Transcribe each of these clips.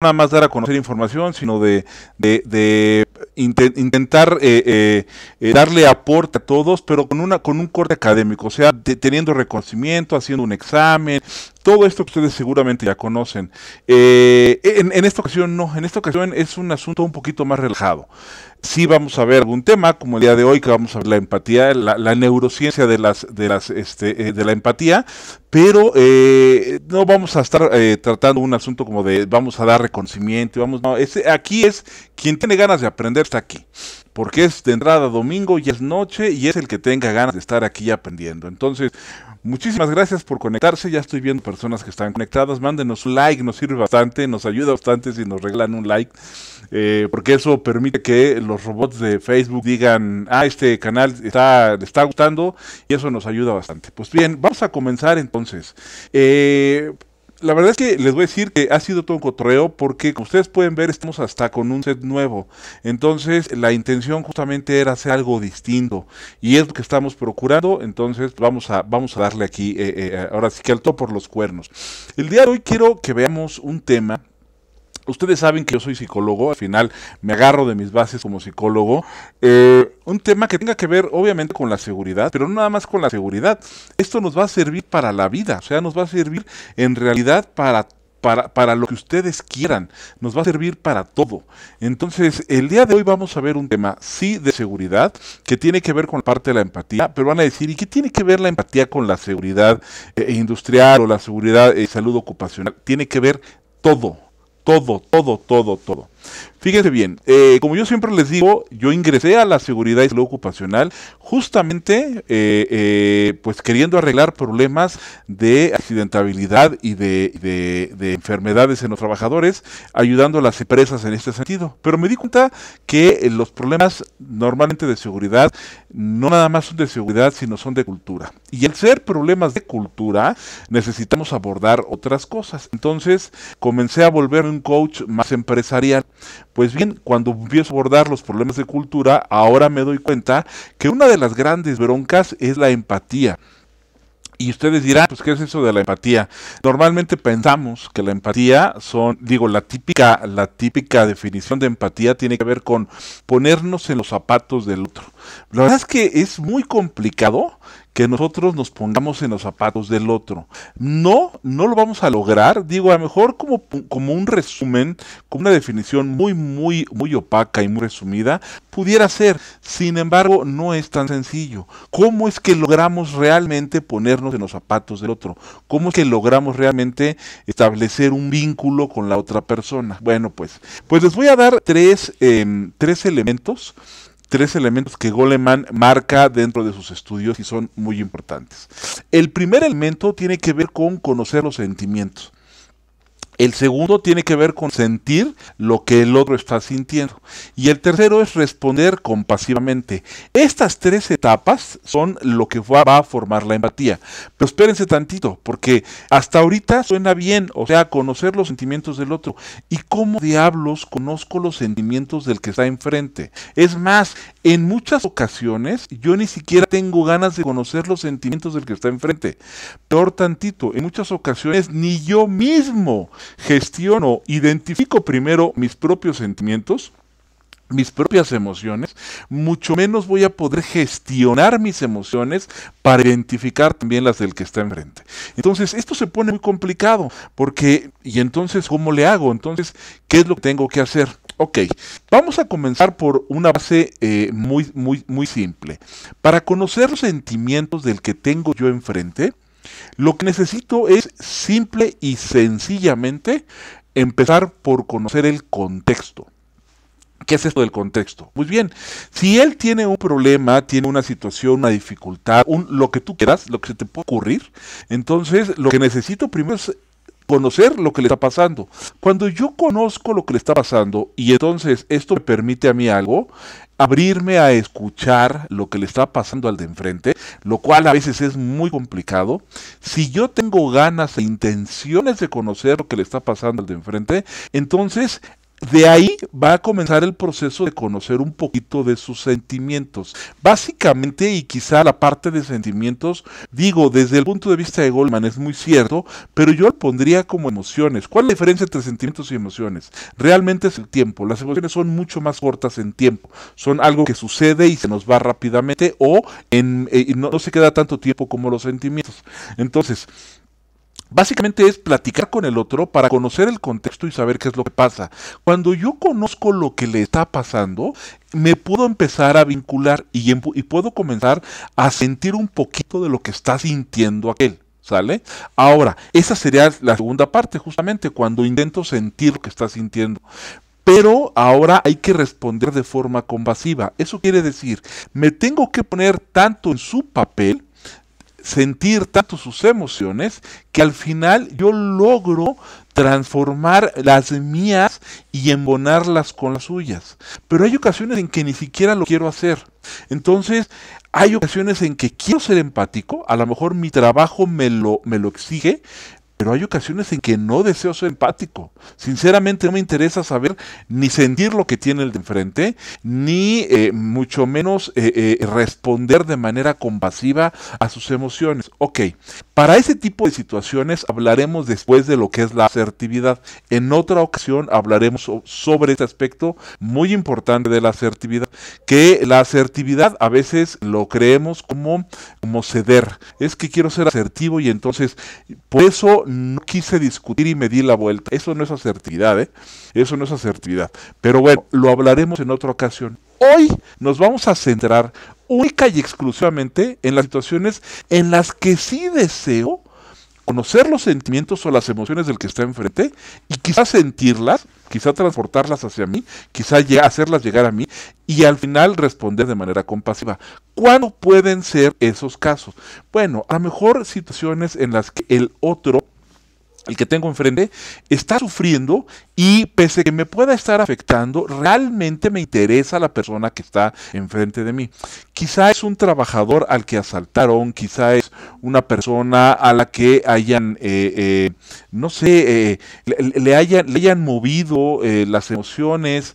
nada más dar a conocer información, sino de, de, intentar eh, eh, eh, darle aporte a todos, pero con una con un corte académico, o sea, teniendo reconocimiento, haciendo un examen, todo esto que ustedes seguramente ya conocen. Eh, en, esta ocasión no, en esta ocasión es un asunto un poquito más relajado. Sí vamos a ver algún tema, como el día de hoy que vamos a ver la empatía, la, neurociencia de las, de las, este, eh, de la empatía, pero eh, no vamos a estar tratando un asunto como de vamos a dar reconocimiento, vamos, no, aquí es quien tiene ganas de aprender está aquí porque es de entrada domingo y es noche y es el que tenga ganas de estar aquí aprendiendo. Entonces, muchísimas gracias por conectarse. Ya estoy viendo personas que están conectadas. Mándenos un like, nos sirve bastante, nos ayuda bastante si nos regalan un like, eh, porque eso permite que los robots de Facebook digan, ah, este canal está, le está gustando y eso nos ayuda bastante. Pues bien, vamos a comenzar entonces. Eh, la verdad es que les voy a decir que ha sido todo un cotorreo porque como ustedes pueden ver estamos hasta con un set nuevo. Entonces la intención justamente era hacer algo distinto y es lo que estamos procurando. Entonces vamos a, vamos a darle aquí, eh, eh, ahora sí que al top por los cuernos. El día de hoy quiero que veamos un tema Ustedes saben que yo soy psicólogo, al final me agarro de mis bases como psicólogo. Eh, un tema que tenga que ver obviamente con la seguridad, pero no nada más con la seguridad. Esto nos va a servir para la vida, o sea, nos va a servir en realidad para para, lo que ustedes quieran. Nos va a servir para todo. Entonces, el día de hoy vamos a ver un tema, sí, de seguridad, que tiene que ver con la parte de la empatía, pero van a decir, ¿y qué tiene que ver la empatía con la seguridad eh, industrial o la seguridad y eh, salud ocupacional? Tiene que ver todo todo, todo, todo, todo. Fíjense bien, eh, como yo siempre les digo, yo ingresé a la seguridad y salud ocupacional justamente eh, eh, pues queriendo arreglar problemas de accidentabilidad y de, de, enfermedades en los trabajadores, ayudando a las empresas en este sentido. Pero me di cuenta que los problemas normalmente de seguridad no nada más son de seguridad, sino son de cultura. Y al ser problemas de cultura, necesitamos abordar otras cosas. Entonces comencé a volver un coach más empresarial. Pues bien, cuando empiezo a abordar los problemas de cultura, ahora me doy cuenta que una de las grandes broncas es la empatía. Y ustedes dirán, pues, ¿qué es eso de la empatía? Normalmente pensamos que la empatía son, digo, la típica, la típica definición de empatía tiene que ver con ponernos en los zapatos del otro. La verdad es que es muy complicado que nosotros nos pongamos en los zapatos del otro. No, no lo vamos a lograr. Digo, a lo mejor como, como un resumen, como una definición muy, muy, muy opaca y muy resumida, pudiera ser. Sin embargo, no es tan sencillo. ¿Cómo es que logramos realmente ponernos en los zapatos del otro? ¿Cómo es que logramos realmente establecer un vínculo con la otra persona? Bueno, pues, pues les voy a dar tres, em, tres elementos tres elementos que Goleman marca dentro de sus estudios y son muy importantes. El primer elemento tiene que ver con conocer los sentimientos. El segundo tiene que ver con sentir lo que el otro está sintiendo. Y el tercero es responder compasivamente. Estas tres etapas son lo que va a formar la empatía. Pero espérense tantito, porque hasta ahorita suena bien, o sea, conocer los sentimientos del otro. ¿Y cómo diablos conozco los sentimientos del que está enfrente? Es más, en muchas ocasiones yo ni siquiera tengo ganas de conocer los sentimientos del que está enfrente. Peor tantito, en muchas ocasiones ni yo mismo gestiono, identifico primero mis propios sentimientos, mis propias emociones, mucho menos voy a poder gestionar mis emociones para identificar también las del que está enfrente. Entonces, esto se pone muy complicado, porque, ¿y entonces cómo le hago? Entonces, ¿qué es lo que tengo que hacer? Ok, vamos a comenzar por una base eh, muy, muy, muy simple. Para conocer los sentimientos del que tengo yo enfrente, lo que necesito es simple y sencillamente empezar por conocer el contexto. ¿Qué es esto del contexto? Pues bien, si él tiene un problema, tiene una situación, una dificultad, lo que tú quieras, lo que se te pueda ocurrir, entonces lo que necesito primero es conocer lo que le está pasando. Cuando yo conozco lo que le está pasando y entonces esto me permite a mí algo, abrirme a escuchar lo que le está pasando al de enfrente, lo cual a veces es muy complicado. Si yo tengo ganas e intenciones de conocer lo que le está pasando al de enfrente, entonces de ahí va a comenzar el proceso de conocer un poquito de sus sentimientos. Básicamente, y quizá la parte de sentimientos, digo, desde el punto de vista de Goldman es muy cierto, pero yo lo pondría como emociones. ¿Cuál es la diferencia entre sentimientos y emociones? Realmente es el tiempo. Las emociones son mucho más cortas en tiempo. Son algo que sucede y se nos va rápidamente o en, eh, no se queda tanto tiempo como los sentimientos. Entonces, Básicamente es platicar con el otro para conocer el contexto y saber qué es lo que pasa. Cuando yo conozco lo que le está pasando, me puedo empezar a vincular y, puedo comenzar a sentir un poquito de lo que está sintiendo aquel. ¿Sale? Ahora, esa sería la segunda parte, justamente cuando intento sentir lo que está sintiendo pero ahora hay que responder de forma convasiva. Eso quiere decir, me tengo que poner tanto en su papel sentir tanto sus emociones que al final yo logro transformar las mías y embonarlas con las suyas. Pero hay ocasiones en que ni siquiera lo quiero hacer. Entonces, hay ocasiones en que quiero ser empático, a lo mejor mi trabajo me lo, me lo exige, pero hay ocasiones en que no deseo ser empático. Sinceramente no me interesa saber ni sentir lo que tiene el de enfrente, ni eh, mucho menos eh, eh, responder de manera compasiva a sus emociones. Ok, para ese tipo de situaciones hablaremos después de lo que es la asertividad. En otra ocasión hablaremos sobre este aspecto muy importante de la asertividad, que la asertividad a veces lo creemos como, como ceder. Es que quiero ser asertivo y entonces por eso no quise discutir y me di la vuelta. Eso no es asertividad, ¿eh? Eso no es asertividad. Pero bueno, lo hablaremos en otra ocasión. Hoy nos vamos a centrar única y exclusivamente en las situaciones en las que sí deseo conocer los sentimientos o las emociones del que está enfrente y quizá sentirlas, quizá transportarlas hacia mí, quizá hacerlas llegar a mí y al final responder de manera compasiva. ¿Cuándo pueden ser esos casos? Bueno, a lo mejor situaciones en las que el otro el que tengo enfrente, está sufriendo y pese a que me pueda estar afectando, realmente me interesa la persona que está enfrente de mí. Quizá es un trabajador al que asaltaron, quizá es una persona a la que hayan, eh, eh, no sé, eh, le, hayan, le hayan movido las emociones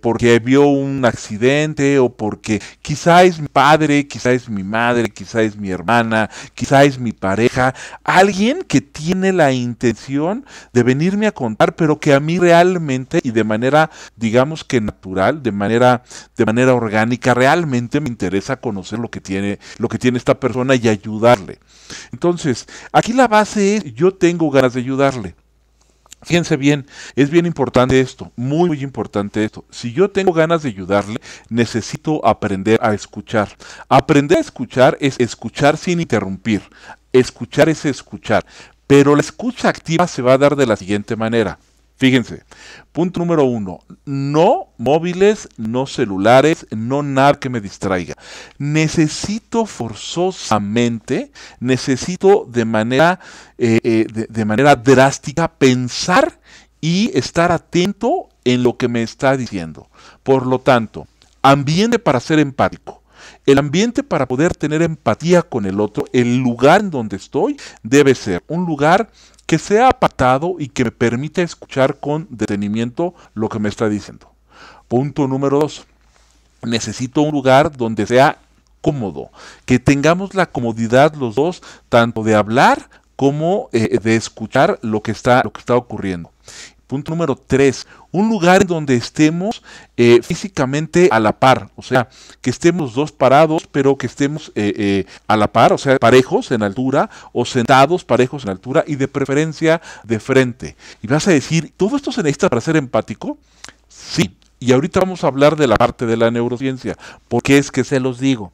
porque vio un accidente o porque quizá es mi padre, quizá es mi madre, quizá es mi hermana, quizá es mi pareja, alguien que tiene la intención de venirme a contar, pero que a mí realmente y de manera, digamos que natural, de manera, de manera orgánica, realmente me interesa conocer lo que tiene, lo que tiene esta persona y ayudarle. Entonces, aquí la base es yo tengo ganas de ayudarle. Fíjense bien, es bien importante esto, muy, muy importante esto. Si yo tengo ganas de ayudarle, necesito aprender a escuchar. Aprender a escuchar es escuchar sin interrumpir. Escuchar es escuchar. Pero la escucha activa se va a dar de la siguiente manera. Fíjense, punto número uno, no móviles, no celulares, no nada que me distraiga. Necesito forzosamente, necesito de manera, eh, eh, de manera drástica pensar y estar atento en lo que me está diciendo. Por lo tanto, ambiente para ser empático el ambiente para poder tener empatía con el otro, el lugar en donde estoy, debe ser un lugar que sea apatado y que me permita escuchar con detenimiento lo que me está diciendo. Punto número dos. Necesito un lugar donde sea cómodo, que tengamos la comodidad los dos, tanto de hablar como eh, de escuchar lo que está ocurriendo. Punto número tres, un lugar donde estemos eh, físicamente a la par, o sea, que estemos dos parados, pero que estemos eh, eh, a la par, o sea, parejos en altura o sentados parejos en altura y de preferencia de frente. Y vas a decir, ¿todo esto se necesita para ser empático? Sí, y ahorita vamos a hablar de la parte de la neurociencia, porque es que se los digo.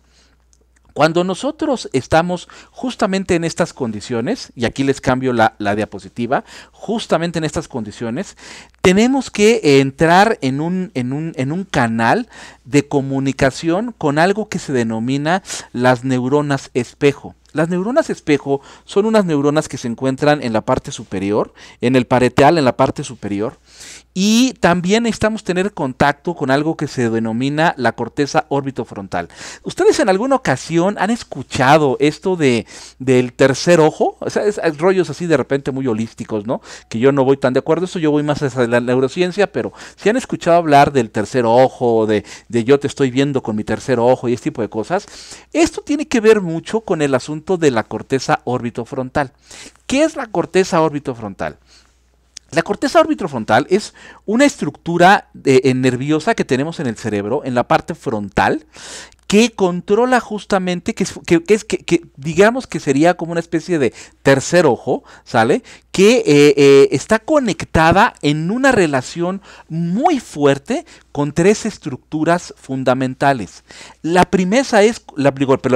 Cuando nosotros estamos justamente en estas condiciones, y aquí les cambio la, diapositiva, justamente en estas condiciones, tenemos que entrar en un, en un canal de comunicación con algo que se denomina las neuronas espejo. Las neuronas espejo son unas neuronas que se encuentran en la parte superior, en el pareteal, en la parte superior, y también necesitamos tener contacto con algo que se denomina la corteza órbitofrontal. ¿Ustedes en alguna ocasión han escuchado esto de, del tercer ojo? O sea, es, rollos así de repente muy holísticos, ¿no? Que yo no voy tan de acuerdo, eso yo voy más hacia la neurociencia, pero si han escuchado hablar del tercer ojo, de, de yo te estoy viendo con mi tercer ojo y este tipo de cosas, esto tiene que ver mucho con el asunto de la corteza órbitofrontal. ¿Qué es la corteza órbitofrontal? La corteza orbitofrontal es una estructura eh, eh, nerviosa que tenemos en el cerebro, en la parte frontal, que controla justamente, que, que, digamos que sería como una especie de tercer ojo, ¿sale? que eh, eh, está conectada en una relación muy fuerte con tres estructuras fundamentales. La, primera es, la,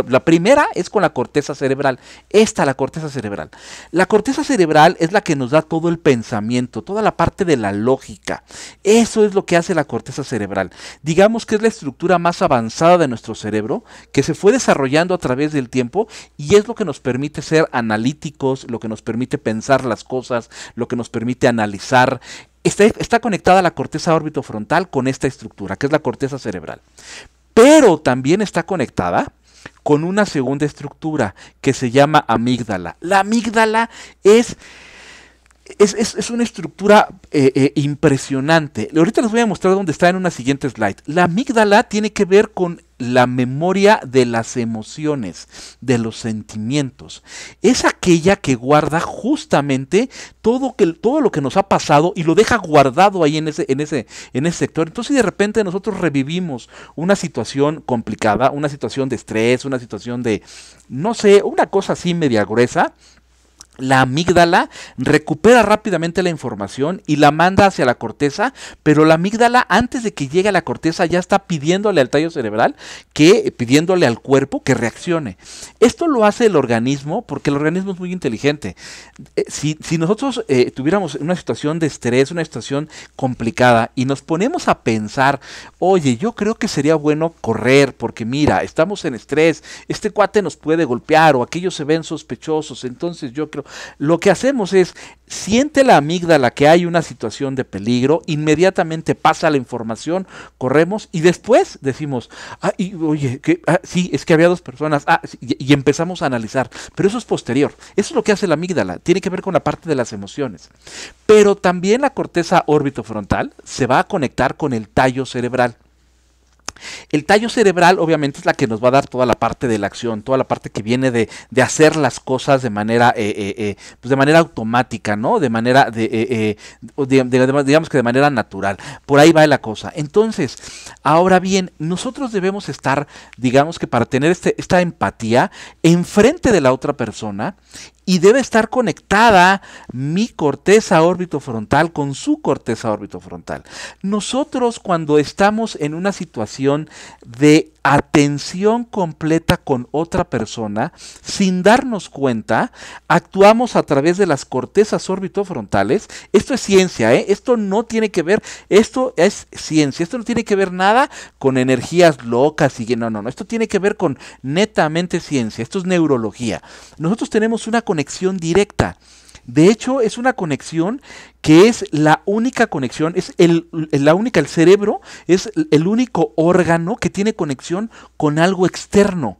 la primera es con la corteza cerebral. Esta, la corteza cerebral. La corteza cerebral es la que nos da todo el pensamiento, toda la parte de la lógica. Eso es lo que hace la corteza cerebral. Digamos que es la estructura más avanzada de nuestro cerebro, que se fue desarrollando a través del tiempo y es lo que nos permite ser analíticos, lo que nos permite pensar las cosas cosas, lo que nos permite analizar. Está, está conectada la corteza frontal con esta estructura, que es la corteza cerebral. Pero también está conectada con una segunda estructura que se llama amígdala. La amígdala es... Es, una estructura eh, eh, impresionante. Ahorita les voy a mostrar dónde está en una siguiente slide. La amígdala tiene que ver con la memoria de las emociones, de los sentimientos. Es aquella que guarda justamente todo, que, todo lo que nos ha pasado y lo deja guardado ahí en ese, en, ese, en ese sector. Entonces, si de repente nosotros revivimos una situación complicada, una situación de estrés, una situación de, no sé, una cosa así media gruesa, la amígdala recupera rápidamente la información y la manda hacia la corteza, pero la amígdala antes de que llegue a la corteza ya está pidiéndole al tallo cerebral que eh, pidiéndole al cuerpo que reaccione. Esto lo hace el organismo porque el organismo es muy inteligente. Eh, si, nosotros eh, tuviéramos una situación de estrés, una situación complicada y nos ponemos a pensar, oye, yo creo que sería bueno correr porque mira, estamos en estrés, este cuate nos puede golpear o aquellos se ven sospechosos, entonces yo creo, lo que hacemos es, siente la amígdala que hay una situación de peligro, inmediatamente pasa la información, corremos y después decimos, ah, oye, ah, sí, es que había dos personas, ah, y, empezamos a analizar, pero eso es posterior, eso es lo que hace la amígdala, tiene que ver con la parte de las emociones. Pero también la corteza frontal se va a conectar con el tallo cerebral. El tallo cerebral obviamente es la que nos va a dar toda la parte de la acción, toda la parte que viene de, de hacer las cosas de manera, eh, eh, eh, pues de manera automática, ¿no? De manera, de, de, digamos que de manera natural. Por ahí va la cosa. Entonces, ahora bien, nosotros debemos estar, digamos que para tener este, esta empatía enfrente de la otra persona y debe estar conectada mi corteza órbito-frontal con su corteza órbito-frontal. Nosotros cuando estamos en una situación de atención completa con otra persona, sin darnos cuenta, actuamos a través de las cortezas orbitofrontales. Esto es ciencia, ¿eh? esto no tiene que ver, esto es ciencia, esto no tiene que ver nada con energías locas y no, no, no, esto tiene que ver con netamente ciencia, esto es neurología. Nosotros tenemos una conexión directa de hecho, es una conexión que es la única conexión, es el, la única, el cerebro es el único órgano que tiene conexión con algo externo.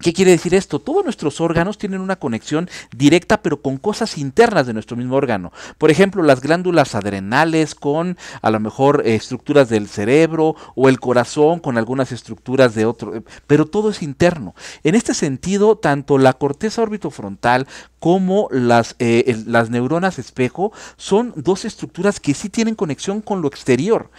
¿Qué quiere decir esto? Todos nuestros órganos tienen una conexión directa pero con cosas internas de nuestro mismo órgano. Por ejemplo, las glándulas adrenales con a lo mejor eh, estructuras del cerebro o el corazón con algunas estructuras de otro, eh, pero todo es interno. En este sentido, tanto la corteza orbitofrontal como las, eh, las neuronas espejo son dos estructuras que sí tienen conexión con lo exterior.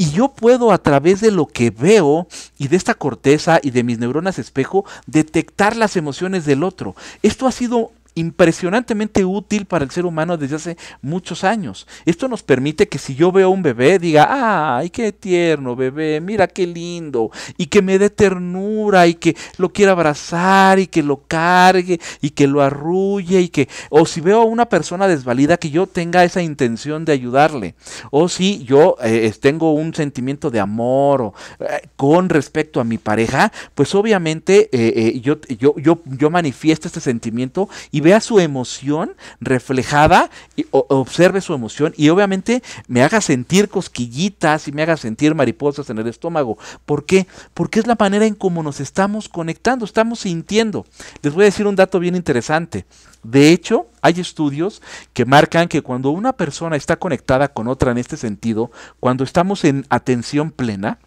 Y yo puedo a través de lo que veo y de esta corteza y de mis neuronas espejo detectar las emociones del otro. Esto ha sido impresionantemente útil para el ser humano desde hace muchos años. Esto nos permite que si yo veo a un bebé diga, ay, qué tierno bebé, mira qué lindo, y que me dé ternura y que lo quiera abrazar y que lo cargue y que lo arrulle y que, o si veo a una persona desvalida que yo tenga esa intención de ayudarle, o si yo eh, tengo un sentimiento de amor eh, con respecto a mi pareja, pues obviamente eh, yo, yo, yo, manifiesto este sentimiento y veo vea su emoción reflejada, y, observe su emoción y obviamente me haga sentir cosquillitas y me haga sentir mariposas en el estómago. ¿Por qué? Porque es la manera en cómo nos estamos conectando, estamos sintiendo. Les voy a decir un dato bien interesante. De hecho, hay estudios que marcan que cuando una persona está conectada con otra en este sentido, cuando estamos en atención plena,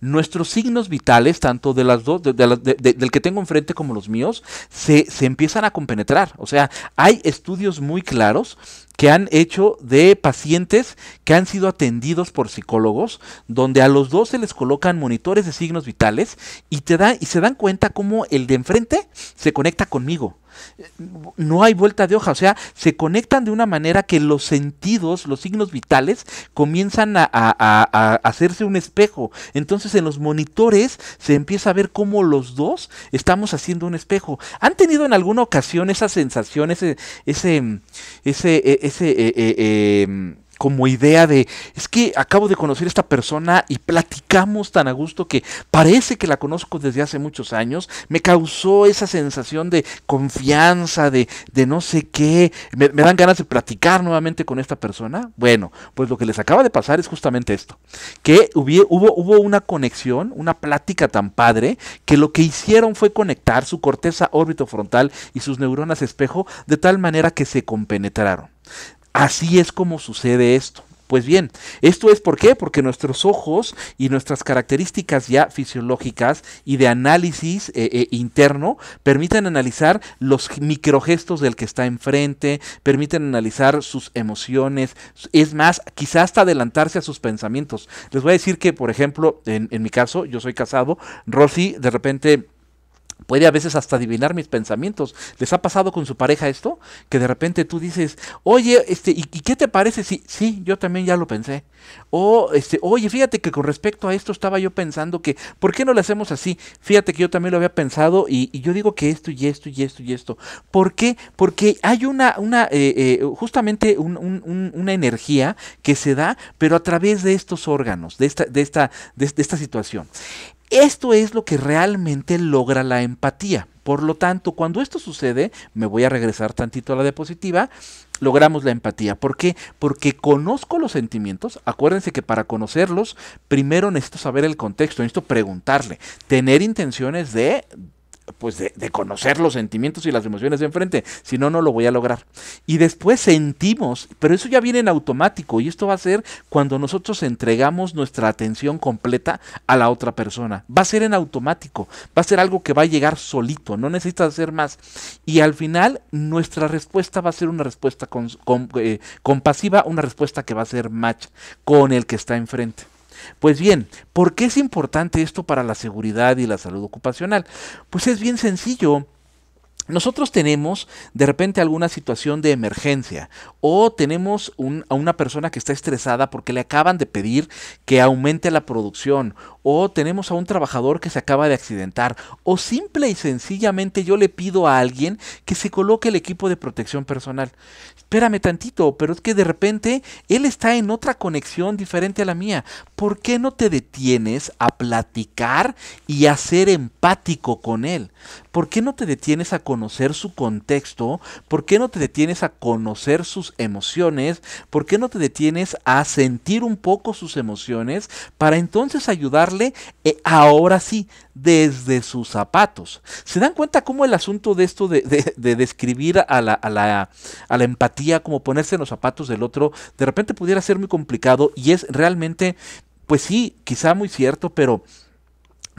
nuestros signos vitales, tanto de las dos, del que tengo enfrente como los míos, se, empiezan a compenetrar. O sea, hay estudios muy claros que han hecho de pacientes que han sido atendidos por psicólogos, donde a los dos se les colocan monitores de signos vitales y, te y se dan cuenta cómo el de enfrente se conecta conmigo. No hay vuelta de hoja, o sea, se conectan de una manera que los sentidos, los signos vitales, comienzan a, hacerse un espejo. Entonces en los monitores se empieza a ver cómo los dos estamos haciendo un espejo. ¿Han tenido en alguna ocasión esa sensación, ese, ese, ese, e, e, e, em, como idea de, es que acabo de conocer a esta persona y platicamos tan a gusto que parece que la conozco desde hace muchos años, me causó esa sensación de confianza, de, de no sé qué, me, dan ganas de platicar nuevamente con esta persona. Bueno, pues lo que les acaba de pasar es justamente esto, que hubo, hubo, una conexión, una plática tan padre, que lo que hicieron fue conectar su corteza órbito frontal y sus neuronas espejo de tal manera que se compenetraron. Así es como sucede esto. Pues bien, esto es por qué, porque nuestros ojos y nuestras características ya fisiológicas y de análisis eh, eh, interno permiten analizar los microgestos del que está enfrente, permiten analizar sus emociones, es más, quizás hasta adelantarse a sus pensamientos. Les voy a decir que, por ejemplo, en, en mi caso, yo soy casado, Rosy de repente puede a veces hasta adivinar mis pensamientos. ¿Les ha pasado con su pareja esto? Que de repente tú dices, oye, este, ¿y, qué te parece? si...? sí, yo también ya lo pensé. O, este, oye, fíjate que con respecto a esto estaba yo pensando que, ¿por qué no lo hacemos así? Fíjate que yo también lo había pensado y, yo digo que esto y esto y esto y esto. ¿Por qué? Porque hay una, una eh, eh, justamente una energía que se da, pero a través de estos órganos, de esta, de esta, de esta situación. Esto es lo que realmente logra la empatía. Por lo tanto, cuando esto sucede, me voy a regresar tantito a la diapositiva, logramos la empatía. ¿Por qué? Porque conozco los sentimientos. Acuérdense que para conocerlos, primero necesito saber el contexto, necesito preguntarle, tener intenciones de pues de, conocer los sentimientos y las emociones de enfrente, si no, no lo voy a lograr. Y después sentimos, pero eso ya viene en automático y esto va a ser cuando nosotros entregamos nuestra atención completa a la otra persona. Va a ser en automático, va a ser algo que va a llegar solito, no necesitas hacer más. Y al final nuestra respuesta va a ser una respuesta con, eh, compasiva, una respuesta que va a ser match con el que está enfrente. Pues bien, ¿por qué es importante esto para la seguridad y la salud ocupacional? Pues es bien sencillo. Nosotros tenemos de repente alguna situación de emergencia o tenemos a una persona que está estresada porque le acaban de pedir que aumente la producción o tenemos a un trabajador que se acaba de accidentar o simple y sencillamente yo le pido a alguien que se coloque el equipo de protección personal espérame tantito, pero es que de repente él está en otra conexión diferente a la mía. ¿Por qué no te detienes a platicar y a ser empático con él? ¿Por qué no te detienes a conocer su contexto? ¿Por qué no te detienes a conocer sus emociones? ¿Por qué no te detienes a sentir un poco sus emociones para entonces ayudarle eh, ahora sí desde sus zapatos? ¿Se dan cuenta cómo el asunto de esto de, describir a la empatía? como ponerse en los zapatos del otro, de repente pudiera ser muy complicado y es realmente, pues sí, quizá muy cierto, pero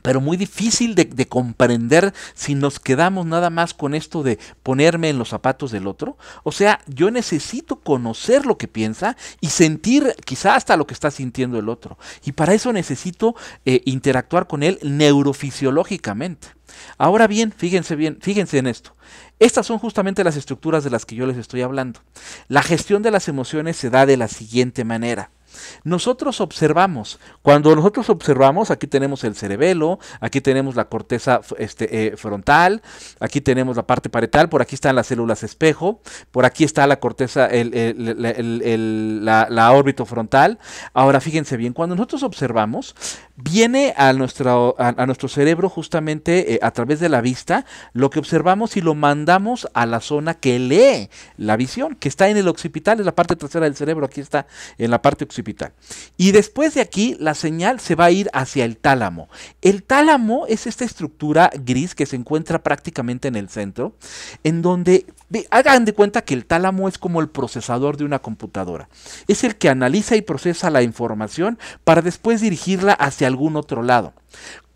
pero muy difícil de, comprender si nos quedamos nada más con esto de ponerme en los zapatos del otro. O sea, yo necesito conocer lo que piensa y sentir quizá hasta lo que está sintiendo el otro. Y para eso necesito eh, interactuar con él neurofisiológicamente. Ahora bien, fíjense bien, fíjense en esto. Estas son justamente las estructuras de las que yo les estoy hablando. La gestión de las emociones se da de la siguiente manera. Nosotros observamos, cuando nosotros observamos, aquí tenemos el cerebelo, aquí tenemos la corteza este, eh, frontal, aquí tenemos la parte parietal, por aquí están las células espejo, por aquí está la corteza, la, la órbito frontal. Ahora fíjense bien, cuando nosotros observamos, viene a nuestro, a, nuestro cerebro justamente eh, a través de la vista, lo que observamos y lo mandamos a la zona que lee la visión, que está en el occipital, es la parte trasera del cerebro, aquí está en la parte occipital. Y después de aquí la señal se va a ir hacia el tálamo. El tálamo es esta estructura gris que se encuentra prácticamente en el centro, en donde hagan de cuenta que el tálamo es como el procesador de una computadora. Es el que analiza y procesa la información para después dirigirla hacia algún otro lado.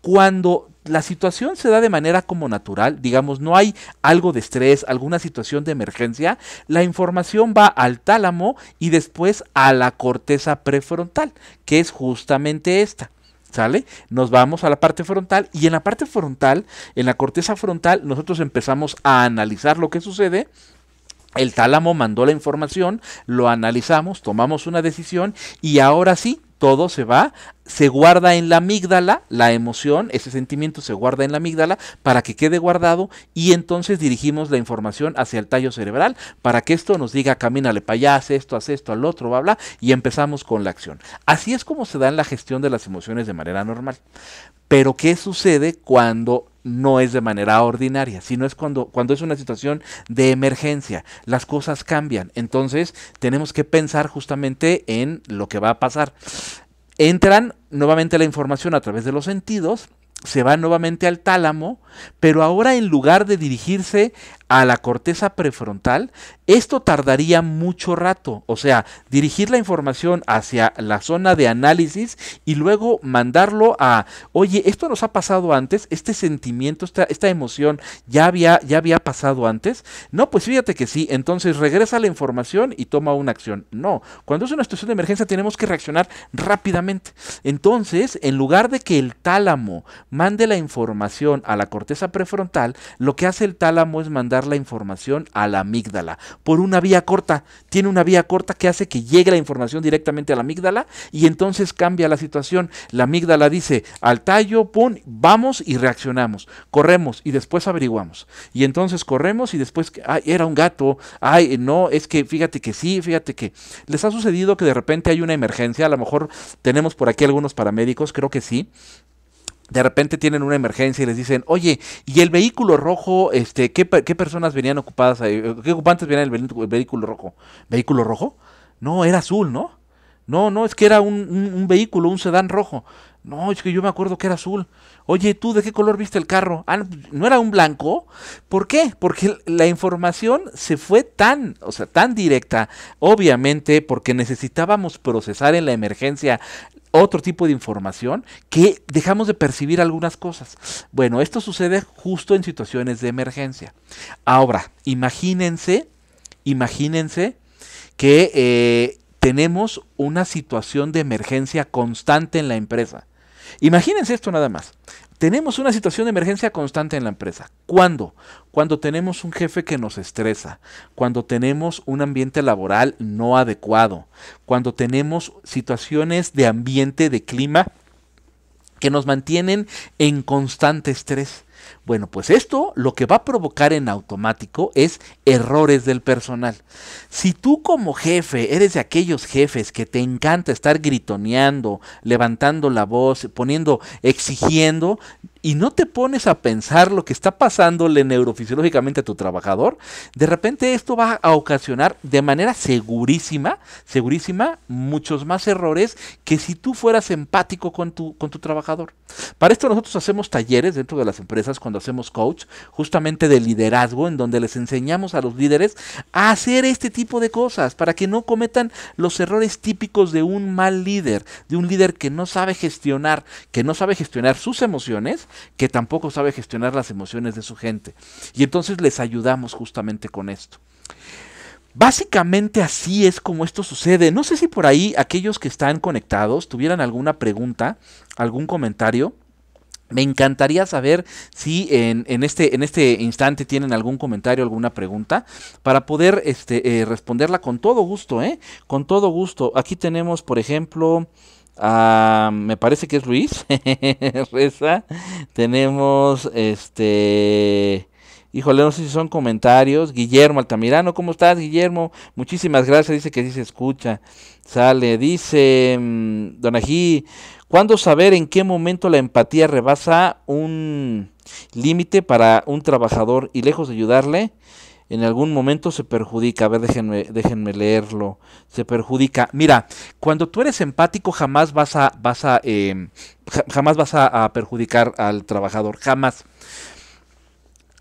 Cuando la situación se da de manera como natural, digamos, no hay algo de estrés, alguna situación de emergencia, la información va al tálamo y después a la corteza prefrontal, que es justamente esta. ¿Sale? Nos vamos a la parte frontal y en la parte frontal, en la corteza frontal, nosotros empezamos a analizar lo que sucede el tálamo mandó la información, lo analizamos, tomamos una decisión y ahora sí todo se va, se guarda en la amígdala, la emoción, ese sentimiento se guarda en la amígdala para que quede guardado y entonces dirigimos la información hacia el tallo cerebral para que esto nos diga camínale para allá, haz esto, haz esto, al otro, bla, bla, y empezamos con la acción. Así es como se da en la gestión de las emociones de manera normal. Pero ¿qué sucede cuando no es de manera ordinaria, sino es cuando, cuando es una situación de emergencia. Las cosas cambian. Entonces tenemos que pensar justamente en lo que va a pasar. Entran nuevamente la información a través de los sentidos, se va nuevamente al tálamo, pero ahora en lugar de dirigirse a la corteza prefrontal, esto tardaría mucho rato, o sea, dirigir la información hacia la zona de análisis y luego mandarlo a, oye, esto nos ha pasado antes, este sentimiento, esta, emoción ya había, ya había pasado antes. No, pues fíjate que sí, entonces regresa la información y toma una acción. No, cuando es una situación de emergencia tenemos que reaccionar rápidamente. Entonces, en lugar de que el tálamo mande la información a la corteza, corteza prefrontal, lo que hace el tálamo es mandar la información a la amígdala por una vía corta. Tiene una vía corta que hace que llegue la información directamente a la amígdala y entonces cambia la situación. La amígdala dice al tallo, pum, vamos y reaccionamos, corremos y después averiguamos. Y entonces corremos y después, ay, era un gato, ay, no, es que fíjate que sí, fíjate que. ¿Les ha sucedido que de repente hay una emergencia? A lo mejor tenemos por aquí algunos paramédicos, creo que sí de repente tienen una emergencia y les dicen, oye, ¿y el vehículo rojo, este, qué, personas venían ocupadas ahí? ¿Qué ocupantes venían el, el, vehículo rojo? ¿Vehículo rojo? No, era azul, ¿no? No, no, es que era un, un, vehículo, un sedán rojo. No, es que yo me acuerdo que era azul. Oye, ¿tú de qué color viste el carro? Ah, no pues, era un blanco. ¿Por qué? Porque la información se fue tan, o sea, tan directa, obviamente, porque necesitábamos procesar en la emergencia otro tipo de información que dejamos de percibir algunas cosas. Bueno, esto sucede justo en situaciones de emergencia. Ahora, imagínense, imagínense que eh, tenemos una situación de emergencia constante en la empresa. Imagínense esto nada más. Tenemos una situación de emergencia constante en la empresa. ¿Cuándo? Cuando tenemos un jefe que nos estresa, cuando tenemos un ambiente laboral no adecuado, cuando tenemos situaciones de ambiente, de clima, que nos mantienen en constante estrés. Bueno, pues esto lo que va a provocar en automático es errores del personal. Si tú como jefe eres de aquellos jefes que te encanta estar gritoneando, levantando la voz, poniendo, exigiendo, y no te pones a pensar lo que está pasándole neurofisiológicamente a tu trabajador, de repente esto va a ocasionar de manera segurísima, segurísima, muchos más errores que si tú fueras empático con tu, con tu trabajador. Para esto nosotros hacemos talleres dentro de las empresas cuando hacemos coach, justamente de liderazgo, en donde les enseñamos a los líderes a hacer este tipo de cosas para que no cometan los errores típicos de un mal líder, de un líder que no sabe gestionar, que no sabe gestionar sus emociones que tampoco sabe gestionar las emociones de su gente. Y entonces les ayudamos justamente con esto. Básicamente así es como esto sucede. No sé si por ahí aquellos que están conectados tuvieran alguna pregunta, algún comentario. Me encantaría saber si en, este, en, este, instante tienen algún comentario, alguna pregunta, para poder este, eh, responderla con todo gusto, ¿eh? Con todo gusto. Aquí tenemos, por ejemplo, Ah, me parece que es Luis. Reza. Tenemos este. Híjole, no sé si son comentarios. Guillermo Altamirano, ¿cómo estás, Guillermo? Muchísimas gracias. Dice que sí se escucha. Sale, dice mm, Donají. ¿Cuándo saber en qué momento la empatía rebasa un límite para un trabajador y lejos de ayudarle, en algún momento se perjudica. A ver, déjenme, déjenme leerlo. Se perjudica. Mira, cuando tú eres empático jamás vas a, vas a, em, jamás vas a perjudicar al trabajador, jamás.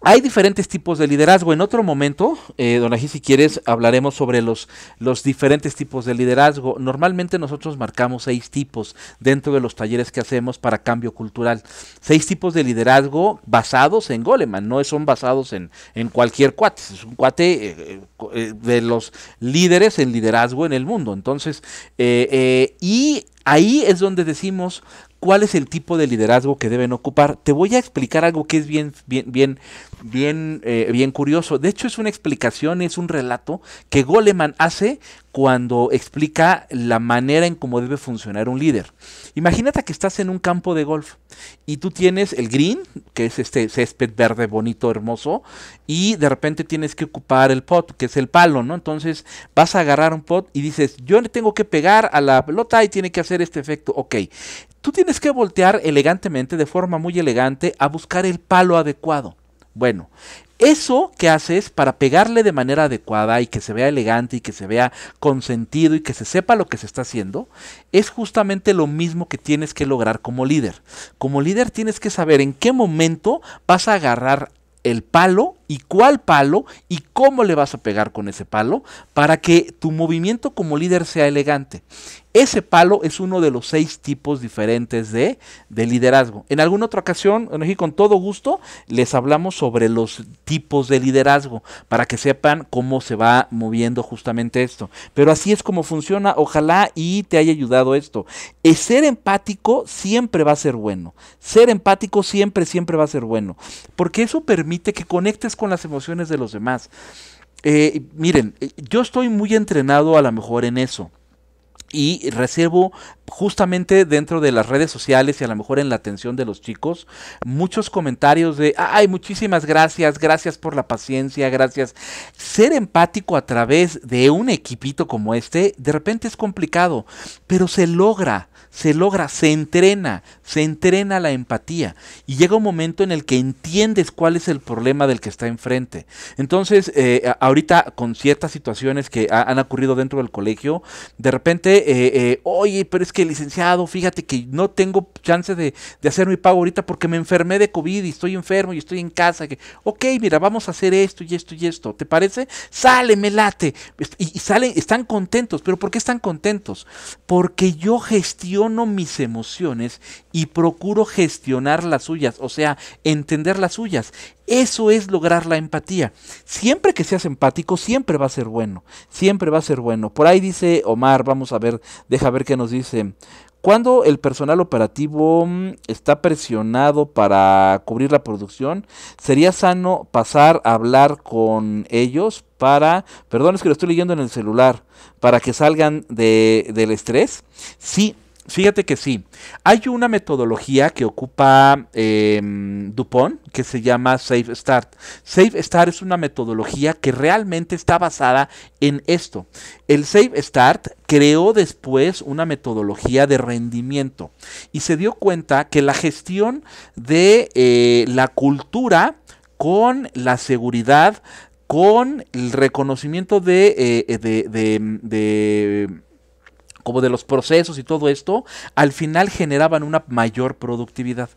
Hay diferentes tipos de liderazgo. En otro momento, eh, don Ají, si quieres, hablaremos sobre los, los diferentes tipos de liderazgo. Normalmente nosotros marcamos seis tipos dentro de los talleres que hacemos para cambio cultural. Seis tipos de liderazgo basados en Goleman, no son basados en, cualquier cuate. Es un cuate eh, eh, eh, de los líderes en liderazgo en el mundo. Entonces, y ahí es donde decimos cuál es el tipo de liderazgo que deben ocupar. Te voy a explicar algo que es bien, bien, bien, bien, eh, bien curioso. De hecho, es una explicación, es un relato que Goleman hace cuando explica la manera en cómo debe funcionar un líder. Imagínate que estás en un campo de golf y tú tienes el green, que es este césped verde bonito, hermoso, y de repente tienes que ocupar el pot, que es el palo, ¿no? Entonces vas a agarrar un pot y dices, yo le tengo que pegar a la pelota y tiene que hacer este efecto. Ok, tú tienes que voltear elegantemente, de forma muy elegante, a buscar el palo adecuado. Bueno, eso que haces para pegarle de manera adecuada y que se vea elegante y que se vea consentido y que se sepa lo que se está haciendo, es justamente lo mismo que tienes que lograr como líder. Como líder tienes que saber en qué momento vas a agarrar el palo y cuál palo y cómo le vas a pegar con ese palo para que tu movimiento como líder sea elegante. Ese palo es uno de los seis tipos diferentes de, liderazgo. En alguna otra ocasión, con todo gusto, les hablamos sobre los tipos de liderazgo para que sepan cómo se va moviendo justamente esto. Pero así es como funciona. Ojalá y te haya ayudado esto. ser empático siempre va a ser bueno. Ser empático siempre, siempre va a ser bueno. Porque eso permite que conectes con las emociones de los demás. Eh, miren, eh, yo estoy muy entrenado a lo mejor en eso y reservo justamente dentro de las redes sociales y a lo mejor en la atención de los chicos muchos comentarios de, ay, muchísimas gracias, gracias por la paciencia, gracias. Ser empático a través de un equipito como este de repente es complicado, pero se logra se logra, se entrena, se entrena la empatía y llega un momento en el que entiendes cuál es el problema del que está enfrente. Entonces, eh, ahorita con ciertas situaciones que han ocurrido dentro del colegio, de repente, eh, eh, oye, pero es que licenciado, fíjate que no tengo chance de, hacer mi pago ahorita porque me enfermé de COVID y estoy enfermo y estoy en casa. Que, ok, mira, vamos a hacer esto y esto y esto, ¿te parece? Sale, me late. Y, salen, están contentos, pero ¿por qué están contentos? Porque yo gestiono mis emociones y procuro gestionar las suyas, o sea, entender las suyas. Eso es lograr la empatía. Siempre que seas empático, siempre va a ser bueno, siempre va a ser bueno. Por ahí dice Omar, vamos a ver, deja ver qué nos dice. Cuando el personal operativo mm, está presionado para cubrir la producción, sería sano pasar a hablar con ellos para, perdón, es que lo estoy leyendo en el celular, para que salgan del estrés. Sí, Fíjate que sí. Hay una metodología que ocupa em, Dupont que se llama Safe Start. Safe Start es una metodología que realmente está basada en esto. El Safe Start creó después una metodología de rendimiento y se dio cuenta que la gestión de eh, la cultura con la seguridad, con el reconocimiento de eh, como de los procesos y todo esto, al final generaban una mayor productividad.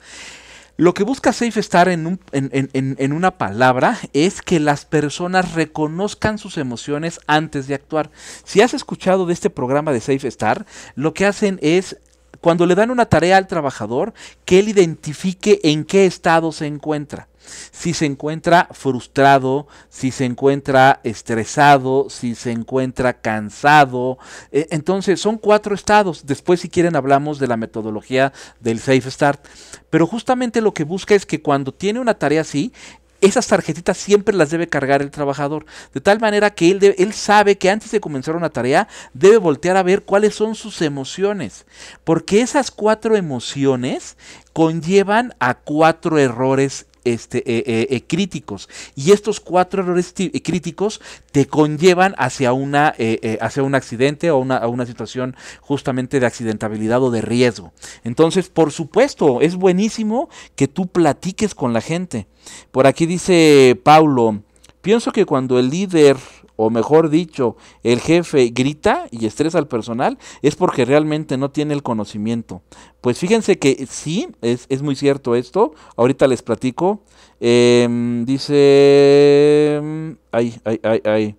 Lo que busca SafeStar en, en, una palabra es que las personas reconozcan sus emociones antes de actuar. Si has escuchado de este programa de Safe Star, lo que hacen es cuando le dan una tarea al trabajador, que él identifique en qué estado se encuentra si se encuentra frustrado, si se encuentra estresado, si se encuentra cansado. E, entonces, son cuatro estados. Después, si quieren, hablamos de la metodología del Safe Start. Pero justamente lo que busca es que cuando tiene una tarea así, esas tarjetitas siempre las debe cargar el trabajador, de tal manera que él, él, sabe que antes de comenzar una tarea debe voltear a ver cuáles son sus emociones, porque esas cuatro emociones conllevan a cuatro errores este, eh, eh, eh, críticos. Y estos cuatro errores críticos te conllevan hacia, una, hacia un accidente o una, una situación justamente de accidentabilidad o de riesgo. Entonces, por supuesto, es buenísimo que tú platiques con la gente. Por aquí dice Paulo, pienso que cuando el líder o mejor dicho, el jefe grita y estresa al personal, es porque realmente no tiene el conocimiento. Pues fíjense que sí, es, es muy cierto esto, ahorita les platico. Em, dice, em, ay, ay, ay, ay.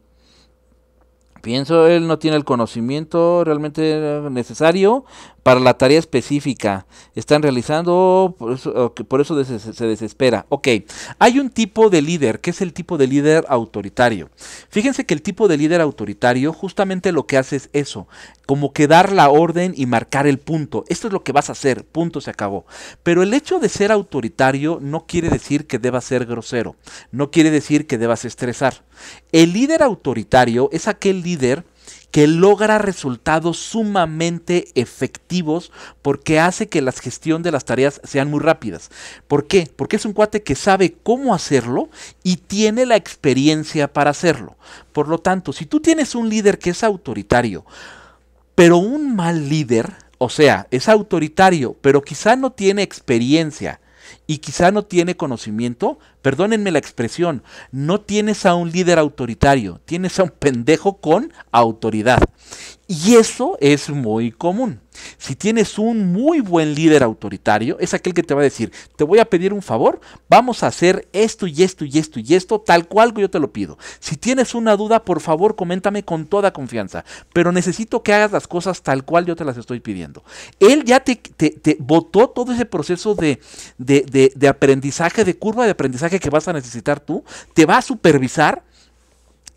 Pienso, él no tiene el conocimiento realmente necesario para la tarea específica. Están realizando, por eso, por eso se desespera. Ok, hay un tipo de líder, que es el tipo de líder autoritario. Fíjense que el tipo de líder autoritario justamente lo que hace es eso, como que dar la orden y marcar el punto. Esto es lo que vas a hacer, punto se acabó. Pero el hecho de ser autoritario no quiere decir que debas ser grosero, no quiere decir que debas estresar. El líder autoritario es aquel líder que logra resultados sumamente efectivos porque hace que la gestión de las tareas sean muy rápidas. ¿Por qué? Porque es un cuate que sabe cómo hacerlo y tiene la experiencia para hacerlo. Por lo tanto, si tú tienes un líder que es autoritario, pero un mal líder, o sea, es autoritario, pero quizá no tiene experiencia y quizá no tiene conocimiento, perdónenme la expresión, no tienes a un líder autoritario, tienes a un pendejo con autoridad. Y eso es muy común. Si tienes un muy buen líder autoritario, es aquel que te va a decir, te voy a pedir un favor, vamos a hacer esto y esto y esto y esto, tal cual yo te lo pido. Si tienes una duda, por favor, coméntame con toda confianza, pero necesito que hagas las cosas tal cual yo te las estoy pidiendo. Él ya te, botó todo ese proceso de aprendizaje, de curva de aprendizaje que vas a necesitar tú, te va a supervisar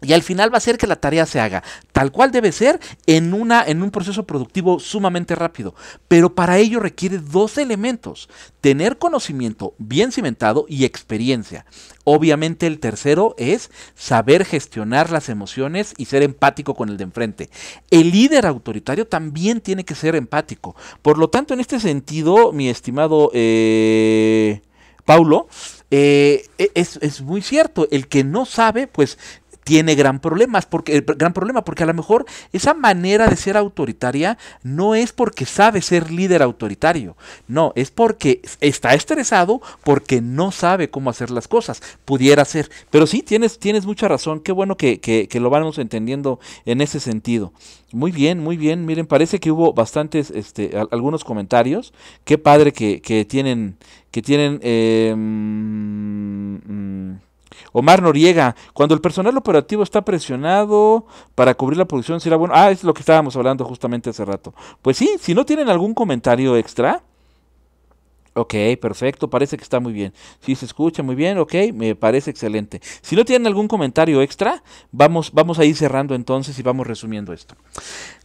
y al final va a ser que la tarea se haga tal cual debe ser en, una, en un proceso productivo sumamente rápido. Pero para ello requiere dos elementos. Tener conocimiento bien cimentado y experiencia. Obviamente el tercero es saber gestionar las emociones y ser empático con el de enfrente. El líder autoritario también tiene que ser empático. Por lo tanto, en este sentido, mi estimado... Eh, Paulo, eh, e, es, es, muy cierto, el que no sabe, pues tiene gran problemas porque eh, gran problema porque a lo mejor esa manera de ser autoritaria no es porque sabe ser líder autoritario, no, es porque está estresado porque no sabe cómo hacer las cosas, pudiera ser, pero sí tienes tienes mucha razón, qué bueno que, lo vamos entendiendo en ese sentido. Muy bien, muy bien, miren, parece que hubo bastantes este, algunos comentarios, qué padre que, tienen que tienen em, mm, Omar Noriega, cuando el personal operativo está presionado para cubrir la producción, será bueno. Ah, es lo que estábamos hablando justamente hace rato. Pues sí, si no tienen algún comentario extra. Ok, perfecto, parece que está muy bien. Si se escucha muy bien, ok, me parece excelente. Si no tienen algún comentario extra, vamos, vamos a ir cerrando entonces y vamos resumiendo esto.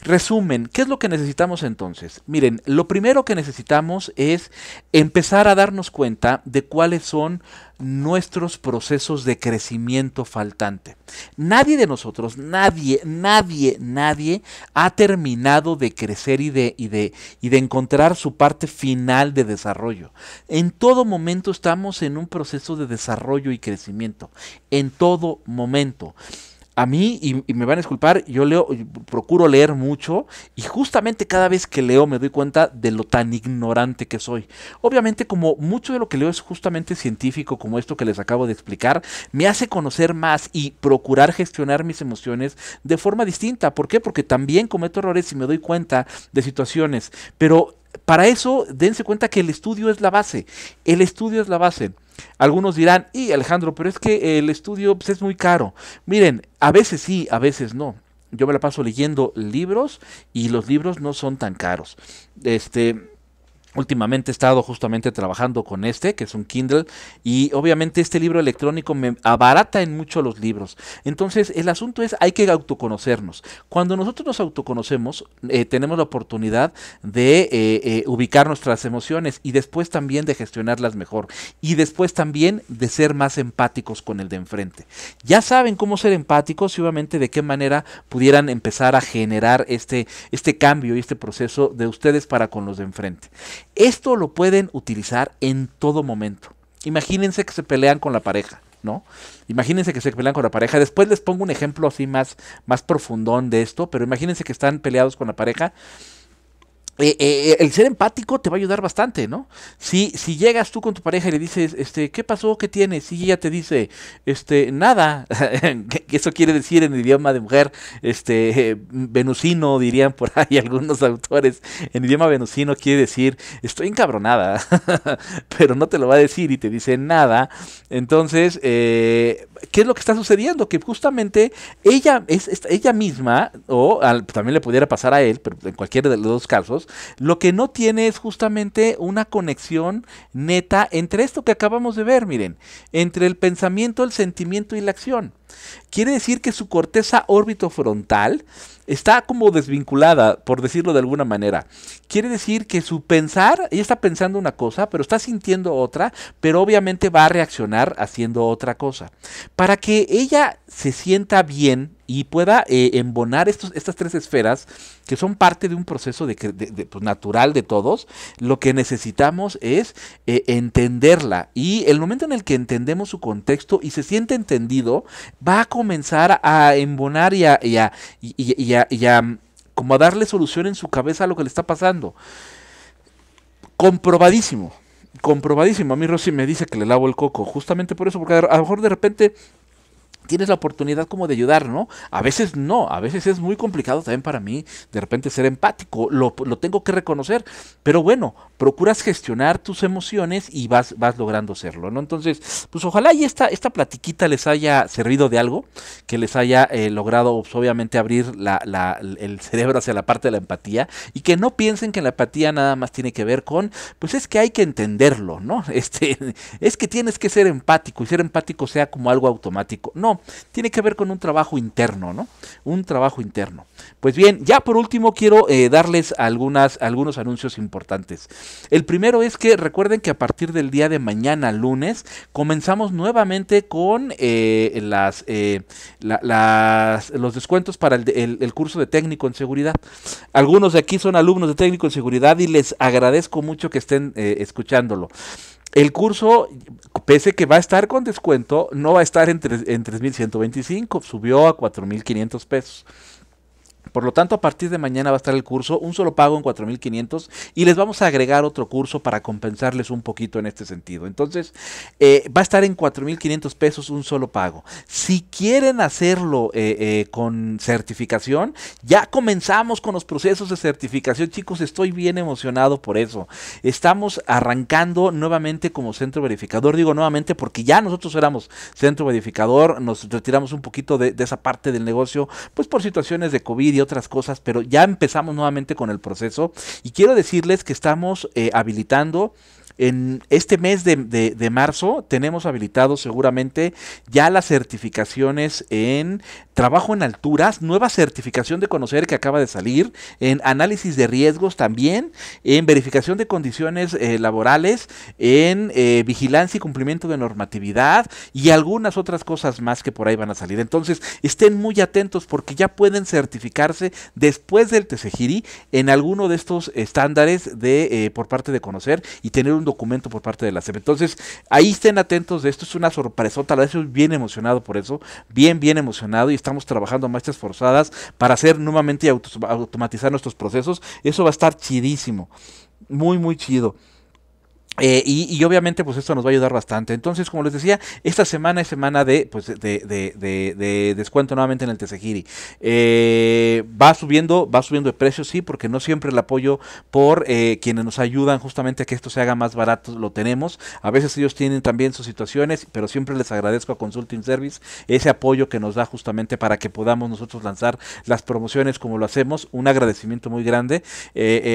Resumen, ¿qué es lo que necesitamos entonces? Miren, lo primero que necesitamos es empezar a darnos cuenta de cuáles son nuestros procesos de crecimiento faltante. Nadie de nosotros, nadie, nadie, nadie ha terminado de crecer y de, de, y de encontrar su parte final de desarrollo. En todo momento estamos en un proceso de desarrollo y crecimiento. En todo momento a mí, y, me van a disculpar, yo leo, procuro leer mucho y justamente cada vez que leo me doy cuenta de lo tan ignorante que soy. Obviamente como mucho de lo que leo es justamente científico, como esto que les acabo de explicar, me hace conocer más y procurar gestionar mis emociones de forma distinta. ¿Por qué? Porque también cometo errores y me doy cuenta de situaciones. Pero para eso dense cuenta que el estudio es la base. El estudio es la base. Algunos dirán, y Alejandro, pero es que el estudio pues, es muy caro. Miren, a veces sí, a veces no. Yo me la paso leyendo libros y los libros no son tan caros. Este Últimamente he estado justamente trabajando con este, que es un Kindle, y obviamente este libro electrónico me abarata en mucho los libros. Entonces, el asunto es, hay que autoconocernos. Cuando nosotros nos autoconocemos, eh, tenemos la oportunidad de eh, eh, ubicar nuestras emociones y después también de gestionarlas mejor. Y después también de ser más empáticos con el de enfrente. Ya saben cómo ser empáticos y obviamente de qué manera pudieran empezar a generar este, este cambio y este proceso de ustedes para con los de enfrente. Esto lo pueden utilizar en todo momento. Imagínense que se pelean con la pareja, ¿no? Imagínense que se pelean con la pareja. Después les pongo un ejemplo así más, más profundón de esto, pero imagínense que están peleados con la pareja eh, eh, eh, el ser empático te va a ayudar bastante, ¿no? Si, si llegas tú con tu pareja y le dices, este, ¿qué pasó? ¿Qué tienes? Y ella te dice, este, nada. Eso quiere decir en idioma de mujer, este, venusino, dirían por ahí algunos autores. En idioma venusino quiere decir, estoy encabronada, pero no te lo va a decir y te dice nada. Entonces, ¿qué es lo que está sucediendo? Que justamente ella, es, ella misma, o también le pudiera pasar a él, pero en cualquiera de los dos casos, lo que no tiene es justamente una conexión neta entre esto que acabamos de ver, miren, entre el pensamiento, el sentimiento y la acción. Quiere decir que su corteza órbito frontal está como desvinculada, por decirlo de alguna manera. Quiere decir que su pensar, ella está pensando una cosa, pero está sintiendo otra, pero obviamente va a reaccionar haciendo otra cosa. Para que ella se sienta bien y pueda eh, embonar estos, estas tres esferas que son parte de un proceso de, pues, natural de todos, lo que necesitamos es eh, entenderla. Y el momento en el que entendemos su contexto y se siente entendido, va a comenzar a embonar y a, y como a darle solución en su cabeza a lo que le está pasando. Comprobadísimo comprobadísimo. A mí Rosy me dice que le lavo el coco, justamente por eso, porque a lo mejor de repente tienes la oportunidad como de ayudar, ¿no? A veces no, a veces es muy complicado también para mí de repente ser empático, lo, tengo que reconocer, pero bueno, procuras gestionar tus emociones y vas, vas logrando serlo, ¿no? Entonces, pues ojalá y esta, esta platiquita les haya servido de algo, que les haya eh, logrado pues, obviamente abrir la, la, el cerebro hacia la parte de la empatía y que no piensen que la empatía nada más tiene que ver con, pues es que hay que entenderlo, ¿no? Este, es que tienes que ser empático y ser empático sea como algo automático, no tiene que ver con un trabajo interno, ¿no? Un trabajo interno. Pues bien, ya por último quiero eh, darles algunos anuncios importantes. El primero es que recuerden que a partir del día de mañana, lunes, comenzamos nuevamente con eh, eh, las, los descuentos para el, curso de técnico en seguridad. Algunos de aquí son alumnos de técnico en seguridad y les agradezco mucho que estén escuchándolo. El curso, pese que va a estar con descuento, no va a estar en, en 3.125, subió a 4.500 pesos. Por lo tanto, a partir de mañana va a estar el curso, un solo pago en 4.500 y les vamos a agregar otro curso para compensarles un poquito en este sentido. Entonces, eh, va a estar en 4.500 pesos un solo pago. Si quieren hacerlo eh, eh, con certificación, ya comenzamos con los procesos de certificación. Chicos, estoy bien emocionado por eso. Estamos arrancando nuevamente como centro verificador. Digo nuevamente porque ya nosotros éramos centro verificador, nos retiramos un poquito de, esa parte del negocio, pues por situaciones de COVID y otras cosas, pero ya empezamos nuevamente con el proceso y quiero decirles que estamos eh, habilitando en este mes de, de, de, marzo tenemos habilitado seguramente ya las certificaciones en trabajo en alturas, nueva certificación de conocer que acaba de salir, en análisis de riesgos también, en verificación de condiciones eh, laborales, en eh, vigilancia y cumplimiento de normatividad y algunas otras cosas más que por ahí van a salir. Entonces, estén muy atentos porque ya pueden certificarse después del TCGIRI en alguno de estos estándares de eh, por parte de conocer y tener un documento por parte de la SEP. Entonces, ahí estén atentos esto, es una sorpresota, la verdad estoy bien emocionado por eso, bien, bien emocionado y estamos trabajando a marchas forzadas para hacer nuevamente y automatizar nuestros procesos. Eso va a estar chidísimo, muy, muy chido. Eh, y, obviamente pues esto nos va a ayudar bastante. Entonces, como les decía, esta semana es semana de, pues, de, descuento nuevamente en el Tesejiri. Eh, va subiendo, va subiendo de precio, sí, porque no siempre el apoyo por eh, quienes nos ayudan justamente a que esto se haga más barato lo tenemos. A veces ellos tienen también sus situaciones, pero siempre les agradezco a Consulting Service ese apoyo que nos da justamente para que podamos nosotros lanzar las promociones como lo hacemos. Un agradecimiento muy grande.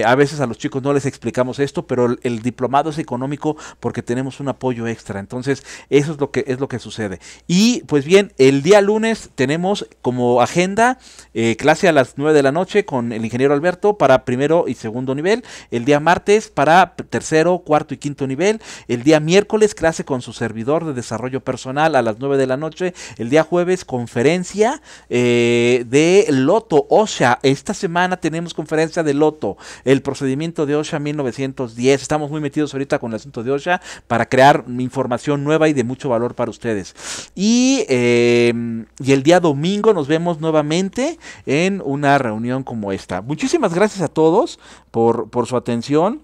a veces a los chicos no les explicamos esto, pero el, diplomado es económico porque tenemos un apoyo extra. Entonces, eso es lo que es lo que sucede. Y pues bien, el día lunes tenemos como agenda eh, clase a las 9 de la noche con el ingeniero Alberto para primero y segundo nivel, el día martes para tercero, cuarto y quinto nivel, el día miércoles clase con su servidor de desarrollo personal a las 9 de la noche, el día jueves conferencia eh, de Loto OSHA. Esta semana tenemos conferencia de Loto, el procedimiento de OSHA 1910. Estamos muy metidos ahorita con el asunto de OSHA para crear información nueva y de mucho valor para ustedes. Em, y, el día domingo nos vemos nuevamente en una reunión como esta. Muchísimas gracias a todos por, por su atención.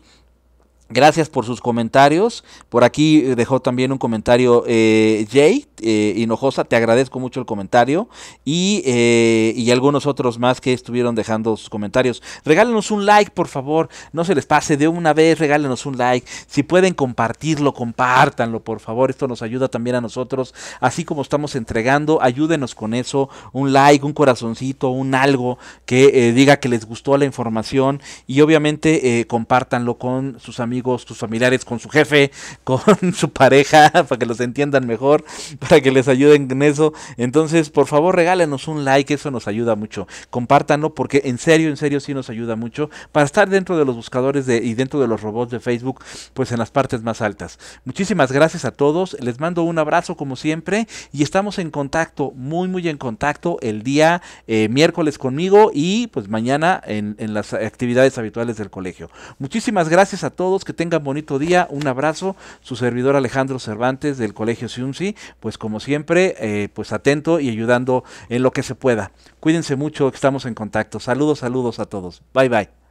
Gracias por sus comentarios. Por aquí eh, dejó también un comentario eh, Jay eh, Hinojosa. Te agradezco mucho el comentario. Y, y, algunos otros más que estuvieron dejando sus comentarios. Regálenos un like, por favor. No se les pase de una vez. Regálenos un like. Si pueden compartirlo, compártanlo, por favor. Esto nos ayuda también a nosotros. Así como estamos entregando, ayúdenos con eso. Un like, un corazoncito, un algo que diga que les gustó la información. Y obviamente compártanlo con sus amigos tus familiares, con su jefe, con su pareja, para que los entiendan mejor, para que les ayuden en eso. Entonces, por favor, regálenos un like, eso nos ayuda mucho. Compártanlo porque en serio, en serio sí nos ayuda mucho para estar dentro de los buscadores y dentro de los robots de Facebook, pues en las partes más altas. Muchísimas gracias a todos, les mando un abrazo como siempre y estamos en contacto, muy, muy en contacto el día eh, miércoles conmigo y pues mañana en las actividades habituales del colegio. Muchísimas gracias a todos que tengan bonito día, un abrazo, su servidor Alejandro Cervantes del Colegio Ciumsi, pues como siempre, eh, pues atento y ayudando en lo que se pueda. Cuídense mucho, estamos en contacto. Saludos, saludos a todos. Bye bye.